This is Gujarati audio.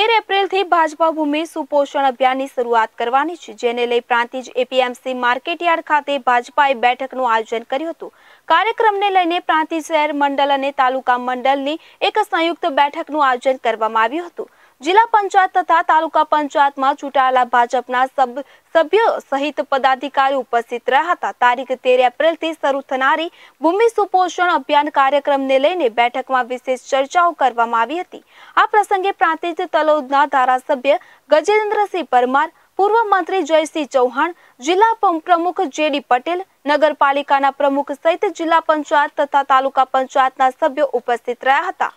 તેર એપ્રિલથી ભાજપા ભૂમિ સુપોષણ અભિયાનની શરૂઆત કરવાની છે જેને લઈ પ્રાંતિજ એપીએમસી માર્કેટયાર્ડ ખાતે ભાજપાએ બેઠકનું આયોજન કર્યું હતું કાર્યક્રમને લઈને પ્રાંતિજ શહેર મંડળ અને તાલુકા મંડળની એક સંયુક્ત બેઠકનું આયોજન કરવામાં આવ્યું હતું જિલ્લા પંચાયત તથા તાલુકા પંચાયતમાં ચૂંટાયેલા ભાજપના સભ્યો સહિત પદાધિકારી ઉપસ્થિત રહ્યા હતા તારીખ તેર એપ્રિલથી શરૂ થનારી ભૂમિ સુપોષણ અભિયાન કાર્યક્રમને લઈને બેઠકમાં વિશેષ ચર્ચાઓ કરવામાં આવી હતી આ પ્રસંગે પ્રાંતિજ તલોદના ધારાસભ્ય ગજેન્દ્રસિંહ પરમાર પૂર્વ મંત્રી જયસિંહ ચૌહાણ જિલ્લા પ્રમુખ જેડી પટેલ નગરપાલિકાના પ્રમુખ સહિત જિલ્લા પંચાયત તથા તાલુકા પંચાયતના સભ્યો ઉપસ્થિત રહ્યા હતા